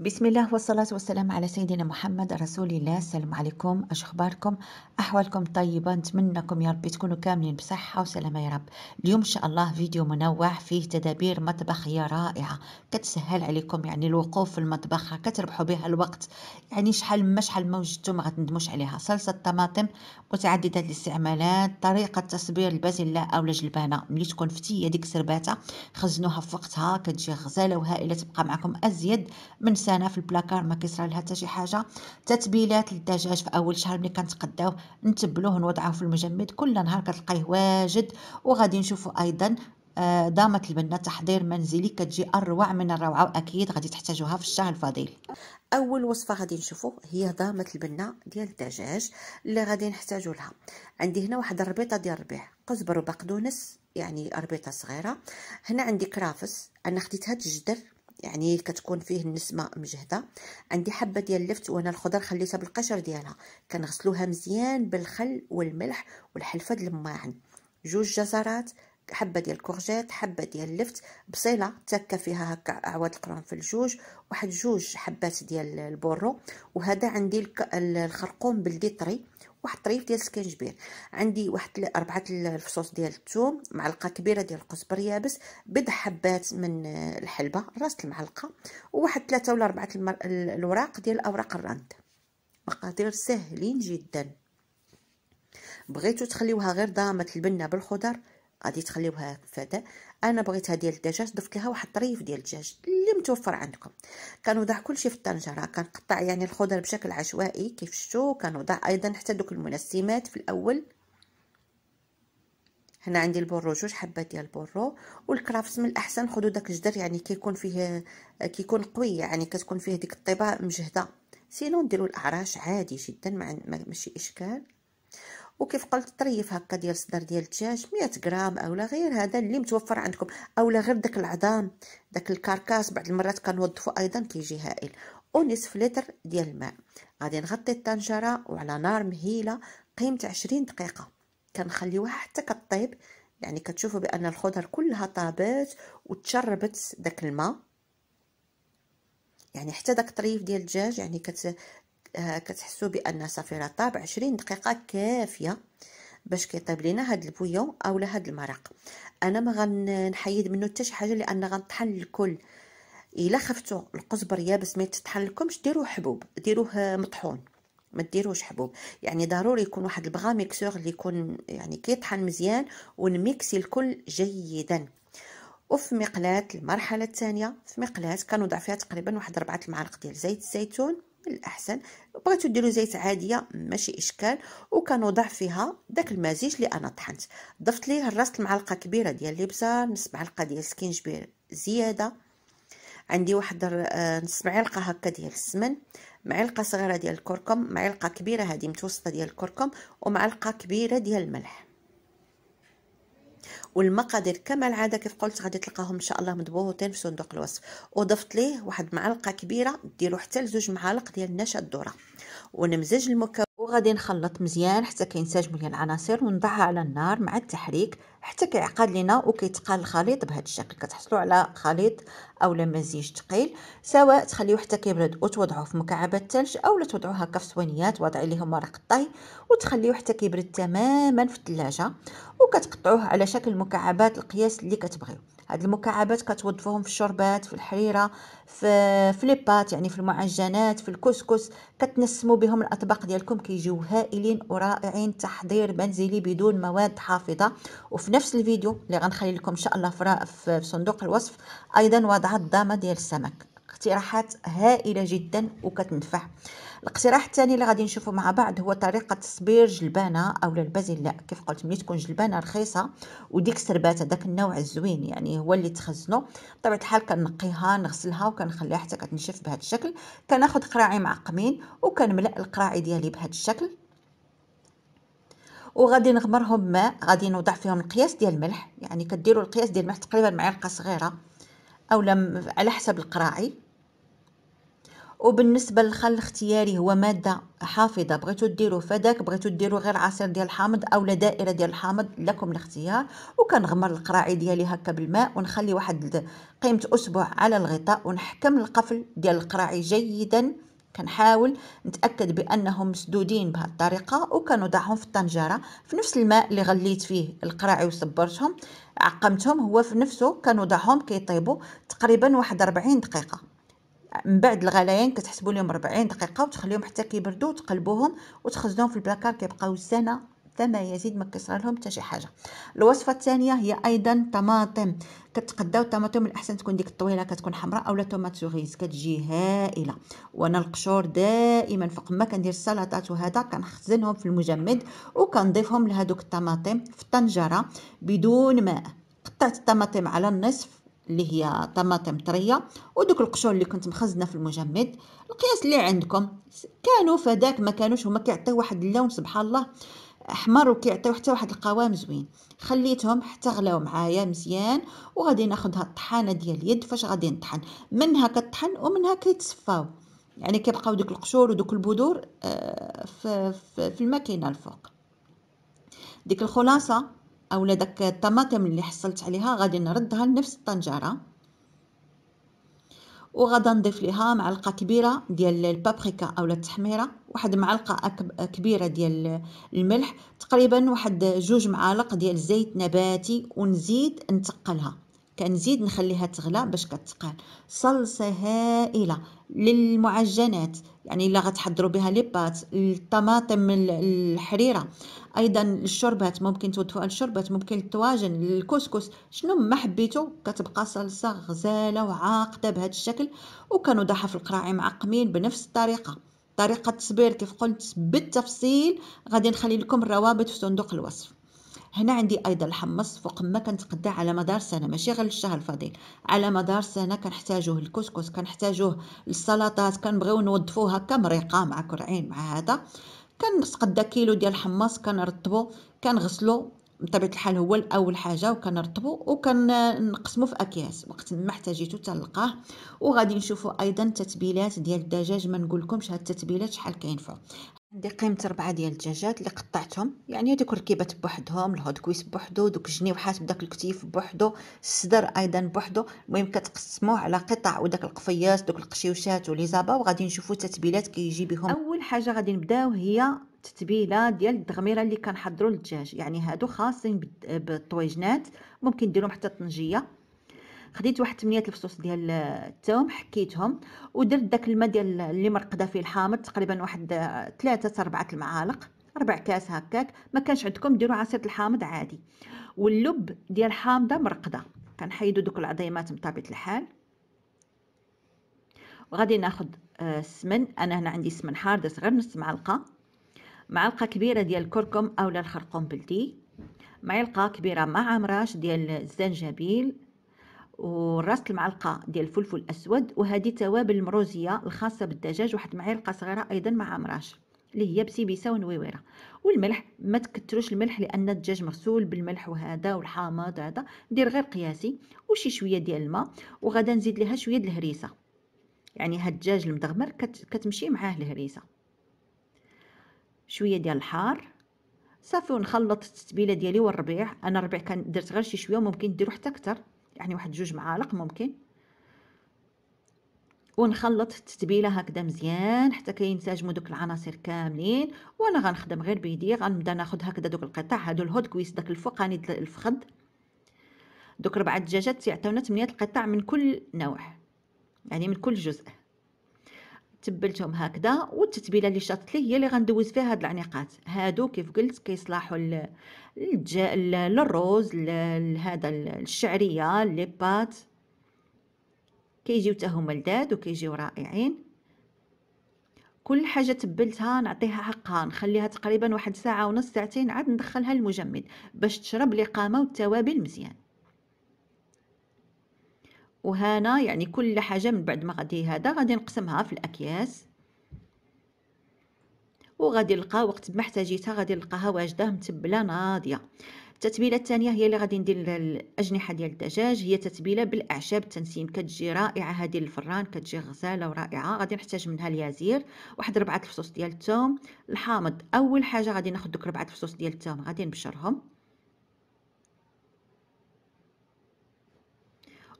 بسم الله والصلاة والسلام على سيدنا محمد رسول الله السلام عليكم اش اخباركم احوالكم طيبة نتمنىكم يا رب تكونوا كاملين بصحة وسلامة يا رب اليوم ان شاء الله فيديو منوع فيه تدابير مطبخية رائعة كتسهل عليكم يعني الوقوف في المطبخ كتربحوا بها الوقت يعني شحال ما شحال ما وجدتوا ما غتندموش عليها صلصة طماطم متعددة الاستعمالات طريقة تصبير البازلاء او الجلبانة ملي تكون فتية ديك سرباتة خزنوها في وقتها كتجي غزالة وهائلة تبقى معكم ازيد من سنه في البلاكار ما كيصرى لها حتى شي حاجه تتبيلات للدجاج في اول شهر ملي كنتقداوه نتبلوه نوضعوه في المجمد كل نهار كتلقيه واجد وغادي نشوفوا ايضا آه، دامة البنة تحضير منزلي كتجي اروع من الروعه واكيد غادي تحتاجوها في الشهر الفضيل اول وصفه غادي نشوفو هي دامة البنة ديال الدجاج اللي غادي نحتاجو لها عندي هنا واحد الربيطه ديال الربيع قزبر وبقدونس يعني ربيطه صغيره هنا عندي كرافس انا خديت هاد الجدر يعني كتكون فيه النسمه مجهده عندي حبه ديال اللفت وانا الخضر خليتها بالقشر ديالها كنغسلوها مزيان بالخل والملح والحلفه د الماعن جوج جزرات حبه ديال الكورجيت حبه ديال اللفت بصيله تاكه فيها هكا اعواد القرنفل جوج واحد جوج حبات ديال البورو وهذا عندي الخرقوم بلدي طري واحد طريف ديال السكنجبير عندي واحد اربعه الفصوص ديال الثوم معلقه كبيره ديال القزبر يابس بضع حبات من آه، الحلبه راس المعلقه وواحد ثلاثه ولا اربعه الوراق ديال اوراق الرند مقادير سهلين جدا بغيتو تخليوها غير ضامه البنه بالخضر غادي تخليوها فدا انا بغيتها ديال الدجاج ضفت لها واحد الطريف ديال الدجاج اللي متوفر عندكم كنوضع كلشي في الطنجره كنقطع يعني الخضر بشكل عشوائي كيف شفتوا كنوضع ايضا حتى دوك المنسمات في الاول هنا عندي البورو جوج حبات ديال البورو والكرافس من الاحسن خذوا داك الجدر يعني كيكون فيه كيكون قوي يعني كتكون فيه ديك الطيبه مجهده سينو نديروا الاعراش عادي جدا ما ماشي اشكال وكيف قلت طريف هكا ديال صدر ديال الدجاج 100 غرام اولا غير هذا اللي متوفر عندكم اولا غير داك العظام داك الكركاس بعض المرات كنوظفوا ايضا كيجي هائل ونصف لتر ديال الماء غادي نغطي الطنجره وعلى نار مهيله قيمه 20 دقيقه كنخليوها حتى كطيب يعني كتشوفوا بان الخضر كلها طابت وتشربت داك الماء يعني حتى داك الطريف ديال الدجاج يعني كت آه، كتحسوا بان صفيره طاب 20 دقيقه كافيه باش كيطيب لينا هاد البويون اولا هاد المرق انا ما غنحيد منه حتى شي حاجه لان غنطحن الكل الا خفتو القزبر يابس ما يتطحن لكمش ديروه حبوب ديروه مطحون ما ديروش حبوب يعني ضروري يكون واحد البغا ميكسور اللي يكون يعني كيطحن مزيان ونميكسي الكل جيدا وفي مقلاة المرحلة الثانية في مقلاة كنوضع فيها تقريبا واحد ربعة المعالق ديال زيت الزيتون الأحسن بغيتو ديرو زيت عادية ماشي إشكال وكنوضع فيها داك المزيج اللي أنا طحنت ضفت ليه الراس المعلقه كبيرة ديال الإبزار نص معلقة ديال السكينجبير زيادة عندي واحد آه، نص معلقة هكا ديال السمن معلقة صغيرة ديال الكركم معلقة كبيرة هذه متوسطة ديال الكركم ومعلقة كبيرة ديال الملح والمقادير كما العاده كيف قلت غادي تلقاهم ان شاء الله مضبوطين في صندوق الوصف وضفت ليه واحد معلقه كبيره ديرو حتى لزوج معالق ديال النشا الذره ونمزج المكون وغادي نخلط مزيان حتى كينسجم ليا العناصر ونضعها على النار مع التحريك حتى كيعقد لينا وكيتقال الخليط بهذا الشكل كتحصلوا على خليط اولا مزيج ثقيل سواء تخليوه حتى كيبرد وتوضعوه في مكعبات الثلج اولا توضعوه هكا في صوانيات وضعي ليهم ورق الطهي وتخليوه حتى كيبرد تماما في الثلاجه وكتقطعوه على شكل مكعبات القياس اللي كتبغيو هاد المكعبات كتوظفوهم في الشربات في الحريره في في يعني في المعجنات في الكسكس كتنسموا بهم الاطباق ديالكم كيجيو هائلين ورائعين تحضير منزلي بدون مواد حافظه وفي نفس الفيديو اللي غنخلي لكم ان شاء الله في صندوق الوصف ايضا وضعت الضامه ديال السمك اقتراحات هائله جدا وكتنفع الاقتراح الثاني اللي غادي نشوفه مع بعض هو طريقه تصبير جلبانه او البازلاء كيف قلت ملي تكون جلبانه رخيصه وديك السربات هذاك النوع الزوين يعني هو اللي تخزنه بطبيعه الحال كنقيها نغسلها وكنخليها حتى كتنشف بهذا الشكل كناخذ قراعي معقمين وكنملا القراعي ديالي بهذا الشكل وغادي نغمرهم ماء غادي نوضع فيهم القياس ديال الملح يعني كديروا القياس ديال الملح تقريبا معلقه صغيره اولا على حسب القراعي وبالنسبه للخل الاختياري هو ماده حافظه بغيتو ديرو فداك بغيتو ديرو غير عصير ديال الحامض اولا دائره ديال الحامض لكم الاختيار وكنغمر القراعي ديالي هكا بالماء ونخلي واحد قيمه اسبوع على الغطاء ونحكم القفل ديال القراعي جيدا كنحاول نتاكد بانهم مسدودين بهذه الطريقه وكنوضعهم في الطنجره في نفس الماء اللي غليت فيه القراعي وصبرتهم عقمتهم هو في نفسه كنوضعهم كيطيبوا تقريبا واحد 40 دقيقه من بعد الغليان كتحسبوا لهم 40 دقيقه وتخليهم حتى كيبردوا وتقلبوهم وتخزنوهم في البلاكار كيبقاو سنه فما يزيد ما كيصرى لهم حتى شي حاجه الوصفه الثانيه هي ايضا طماطم كتقداو الطماطم الاحسن تكون ديك الطويله كتكون حمراء اولا طوماط سوغيز كتجي هائله وانا القشور دائما فوق ما كندير السلطات وهذا كنخزنهم في المجمد وكنضيفهم لهذوك الطماطم في الطنجره بدون ماء قطعت الطماطم على النصف اللي هي طماطم طريه ودوك القشور اللي كنت مخزنه في المجمد القياس اللي عندكم كانوا فداك ما كانوش هما كيعطيو واحد اللون سبحان الله احمر وكيعطيو حتى واحد القوام زوين خليتهم حتى غلاو معايا مزيان وغادي ناخذ هاد الطحانه ديال اليد فاش غادي نطحن منها كطحن ومنها كيتصفاو يعني كيبقاو دوك القشور ودوك البذور آه، في الماكينه الفوق ديك الخلاصه اولا داك الطماطم اللي حصلت عليها غادي نردها لنفس الطنجره وغادي نضيف ليها معلقه كبيره ديال البابريكا اولا التحميره واحد معلقه كبيره ديال الملح تقريبا واحد جوج معالق ديال زيت نباتي ونزيد نتقلها كنزيد نخليها تغلى باش كتقال صلصه هائله للمعجنات يعني الا غتحضروا بها لي بات الطماطم الحريره ايضا الشربات ممكن تضيفوا الشربات ممكن الطواجن الكسكس شنو ما حبيتو كتبقى صلصه غزاله وعاقده بهذا الشكل وكنوضعها في القراعي معقمين بنفس الطريقه طريقه التصبير كيف قلت بالتفصيل غادي نخلي لكم الروابط في صندوق الوصف هنا عندي ايضا الحمص فوق ما كنتقدا على مدار سنه ماشي غير الشهر الفضيل على مدار سنه كنحتاجوه الكسكس كنحتاجوه السلطات كنبغيو نوظفوه هكا مريقه مع كرعين مع هذا كنسقد كيلو ديال الحمص كنرطبو كنغسلو بطبيعه الحال هو الاول حاجه وكنرطبو وكنقسمو في اكياس وقت ما احتاجيتو تلقاه وغادي نشوفو ايضا تتبيلات ديال الدجاج ما نقولكمش هاد التتبيلات شحال كينفعو عندي قيمة 4 ديال الدجاجات اللي قطعتهم، يعني هذوك الركيبات بوحدهم، كويس بوحدو، دوك الجنيوحات بداك الكتيف بوحدو، الصدر أيضا بوحدو، المهم كتقسموه على قطع وداك القفيات دوك القشيوشات وليزابا وغادي نشوفو التتبيلات كيجي بهم، أول حاجة غادي نبداو هي التتبيله ديال الدغميره اللي كنحضروا للدجاج يعني هادو خاصين بالطويجنات ممكن ديرهم حتى طنجيه خديت واحد 8 الفصوص ديال التوم آه، حكيتهم ودرت داك الماء ديال اللي مرقده فيه الحامض تقريبا واحد 3 آه، 4 المعالق ربع كاس هكاك ما كانش عندكم ديروا عصير الحامض عادي واللب ديال حامضه مرقده كنحيدوا دوك العظيمات بطبيعه الحال وغادي ناخذ السمن آه، انا هنا عندي سمن حار صغير غير نص معلقه معلقه كبيره ديال الكركم اولا الخرقوم بلدي معلقه كبيره مع عمراش ديال الزنجبيل وراس المعلقه ديال الفلفل الاسود وهذه توابل المروزيه الخاصه بالدجاج واحد معلقه صغيره ايضا مع مراش اللي هي بسيبيسه ونويويره والملح ما تكتروش الملح لان الدجاج مغسول بالملح وهذا والحامض هذا دير غير قياسي وشي شويه ديال الماء وغدا نزيد لها شويه د الهريسه يعني هاد الدجاج المدغمر كت... كتمشي معاه الهريسه شويه ديال الحار صافي ونخلط التتبيله ديالي والربيع انا الربيع كان درت غير شي شويه وممكن ديرو حتى اكثر يعني واحد جوج معالق ممكن ونخلط التتبيله هكذا مزيان حتى كينسجموا دوك العناصر كاملين وانا غنخدم غير بيدي غنبدا ناخذ هكذا دوك القطع هادو الهوت كويس داك الفوقاني الفخد دوك ربعه دجاجات يعطيونا 8 قطع من كل نوع يعني من كل جزء تبلتهم هكذا والتتبيله اللي شاطت لي هي اللي غندوز فيها هاد العنيقات هادو كيف قلت كيصلاحوا للروز لهذا الشعريه لي بات كيجيو حتى هما لذاد وكيجيو رائعين كل حاجه تبلتها نعطيها حقها نخليها تقريبا واحد ساعه ونص ساعتين عاد ندخلها المجمد باش تشرب القامه والتوابل مزيان وهنا يعني كل حاجة من بعد ما غادي هذا غادي نقسمها في الأكياس وغادي نلقى وقت ما احتاجيتها غادي نلقاها واجده متبله ناضيه التتبيله الثانيه هي اللي غادي ندير الاجنحه ديال الدجاج هي تتبيله بالاعشاب التنسيم كتجي رائعه هذه الفران كتجي غزاله ورائعه غادي نحتاج منها اليازير واحد ربعه الفصوص ديال الثوم الحامض اول حاجه غادي ناخد دوك ربعه الفصوص ديال الثوم غادي نبشرهم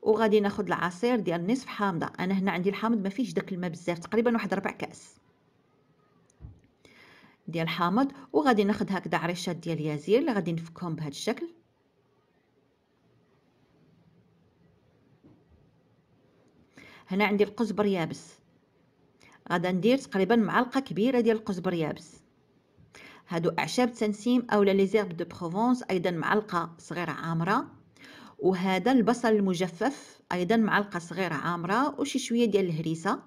وغادي ناخذ العصير ديال نصف حامضه انا هنا عندي الحامض ما فيش داك الماء بزاف تقريبا واحد ربع كاس ديال الحامض وغادي ناخذ هكذا عريشات ديال اليازير اللي غادي نفكهم بهذا الشكل هنا عندي القزبر يابس غادا ندير تقريبا معلقه كبيره ديال القزبر يابس هادو اعشاب تنسيم اولا لي زيرب دو بروفونس ايضا معلقه صغيره عامره وهذا البصل المجفف ايضا معلقه صغيره عامره وشي شويه ديال الهريسه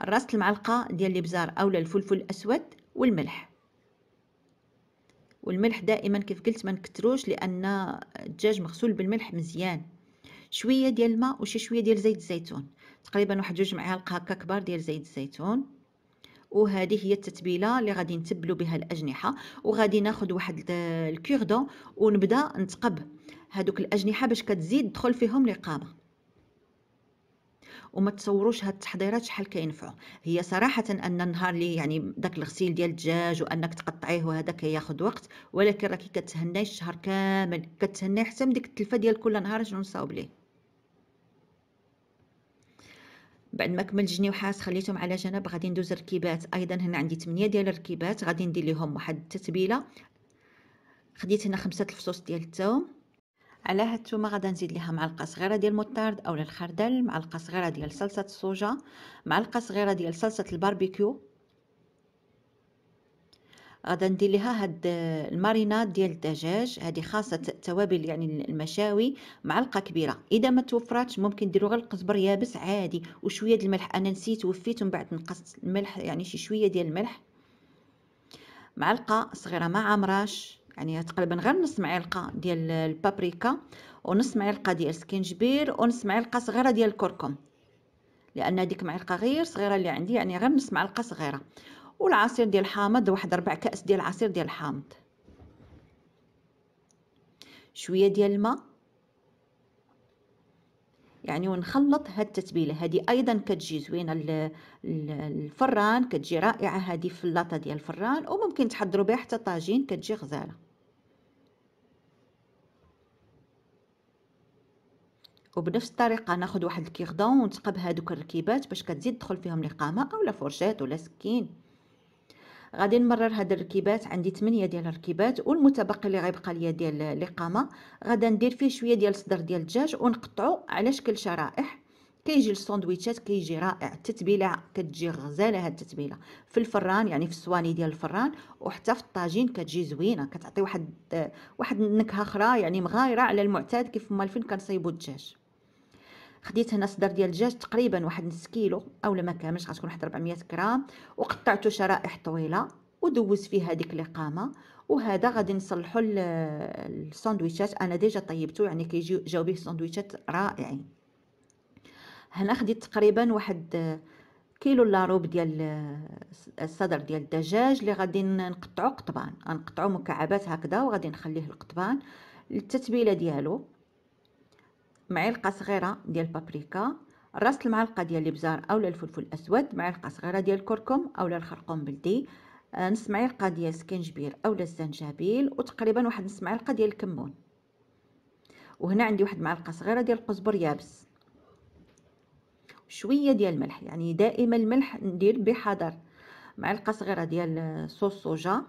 راس المعلقه ديال الابزار اولا الفلفل الاسود والملح والملح دائما كيف قلت ما نكتروش لان الدجاج مغسول بالملح مزيان شويه ديال الماء وشي شويه ديال زيت الزيتون تقريبا واحد جوج معالق هكا كبار ديال زيت الزيتون وهذه هي التتبيله اللي غادي نتبلو بها الاجنحه وغادي ناخذ واحد الكوردون ونبدا نتقب هذوك الاجنحه باش كتزيد تدخل فيهم لقامه وما تصوروش هاد التحضيرات شحال كينفعوا هي صراحه ان النهار اللي يعني داك الغسيل ديال الدجاج وانك تقطعيه وهذا كياخذ وقت ولكن راكي كتهناي الشهر كامل كتهناي حتى من ديك التلفه ديال كل نهار شنو نصاوب ليه بعد ما كملت وحاس خليتهم على جنب غادي ندوز ركيبات ايضا هنا عندي 8 ديال الركيبات غادي ندير لهم واحد التتبيله خديت هنا خمسة الفصوص ديال الثوم على هاد التومه غادي نزيد ليها معلقه صغيره ديال المطارد اولا الخردل معلقه صغيره ديال صلصه الصوجه معلقه صغيره ديال صلصه الباربيكيو غادا ندير لها هاد الماريناد ديال الدجاج هذه خاصه التوابل يعني المشاوي معلقه كبيره اذا ما توفراتش ممكن ديروا غير القزبر يابس عادي وشويه ديال الملح انا نسيت وفيت ومن بعد نقصت الملح يعني شي شويه ديال الملح معلقه صغيره ما عامراش يعني تقريبا غير نص معلقه ديال البابريكا ونص معلقه ديال السكينجبير ونص معلقه صغيره ديال الكركم لان هذيك معلقه غير صغيره اللي عندي يعني غير نص معلقه صغيره والعصير ديال الحامض واحد ربع كاس ديال العصير ديال الحامض شويه ديال الماء يعني ونخلط هاد التتبيله هادي ايضا كتجي زوينه الفران كتجي رائعه هادي في اللاطه ديال الفران وممكن تحضروا بها حتى طاجين كتجي غزاله وبنفس الطريقه ناخذ واحد الكيغدون ونتقب هادوك الركيبات باش كتزيد تدخل فيهم القامه اولا فرشات ولا سكين غادي نمرر هاد الركيبات عندي 8 ديال الركيبات والمتبقي اللي غيبقى ليا ديال الاقامه غادا ندير فيه شويه ديال الصدر ديال الدجاج ونقطعو على شكل شرائح كيجي الساندويتشات كيجي رائع التتبيله كتجي غزاله هاد التتبيله في الفران يعني في الصواني ديال الفران وحتى في الطاجين كتجي زوينه كتعطي واحد واحد النكهه اخرى يعني مغايره على المعتاد كيف ما الفين كنصايبو الدجاج خديت هنا صدر ديال الدجاج تقريبا واحد نص كيلو اولا ما كاملش غتكون واحد 400 غرام وقطعته شرائح طويله ودوز فيه هذيك الاقامه وهذا غادي نصلحوا الساندويتشات انا ديجا طيبته يعني كيجيو جاو به ساندويتشات رائعين هنا خديت تقريبا واحد كيلو لاروب ربع ديال الصدر ديال الدجاج اللي غادي نقطعو قطبان غنقطعو مكعبات هكذا وغادي نخليه القطبان للتتبيله ديالو معلقه صغيره ديال البابريكا راس المعلقه ديال الابزار اولا الفلفل الاسود معلقه صغيره ديال الكركم اولا الخرقوم بلدي آه، نص معلقه ديال سكنجبير اولا الزنجبيل وتقريبا واحد نص معلقه ديال الكمون وهنا عندي واحد معلقه صغيره ديال القزبر يابس شويه ديال الملح يعني دائما الملح ندير بحذر معلقه صغيره ديال آه، صوص صوجا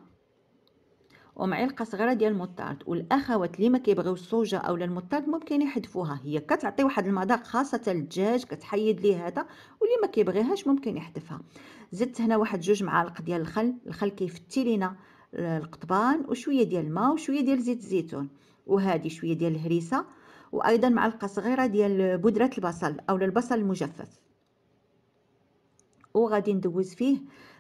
ومعلقه صغيره ديال الموتارد والاخوات اللي ما كيبغيو الصوجه اولا الموتارد ممكن يحذفوها هي كتعطي واحد المذاق خاصه الدجاج كتحيد ليه هذا واللي ما كيبغيهاش ممكن يحذفها زدت هنا واحد جوج معالق ديال الخل الخل كيفتي لينا القطبان وشويه ديال الماء وشويه ديال زيت الزيتون وهذه شويه ديال الهريسه وايضا معلقه صغيره ديال بودره البصل اولا البصل المجفف وغادي ندوز فيه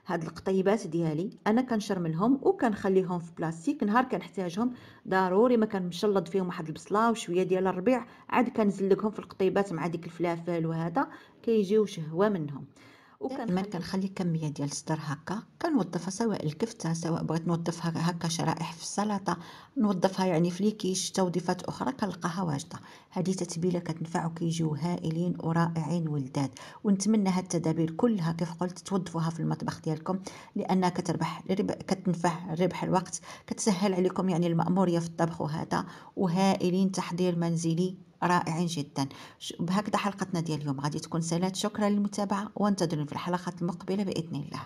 هاد القطيبات ديالي انا كنشرملهم وكنخليهم في بلاستيك نهار كنحتاجهم ضروري ما كنمشلط فيهم واحد البصله وشويه ديال الربيع عاد كنزلقهم في القطيبات مع ديك الفلافل وهذا كيجيو شهوه منهم ما كنخلي كميه ديال الصدر هكا كنوظفها سواء الكفته سواء بغيت نوظفها هكا شرائح في السلطه نوظفها يعني في ليكيش توظيفات اخرى كنلقاها واجده هذه تتبيله كتنفع وكيجيو هائلين ورائعين ولداد ونتمنى هاد التدابير كلها كيف قلت توظفوها في المطبخ ديالكم لانها كتربح ربح كتنفع ربح الوقت كتسهل عليكم يعني الماموريه في الطبخ وهذا وهائلين تحضير منزلي رائعين جدا بهكذا حلقتنا ديال اليوم غادي تكون سالات شكرا للمتابعه وانتظروني في الحلقات المقبله باذن الله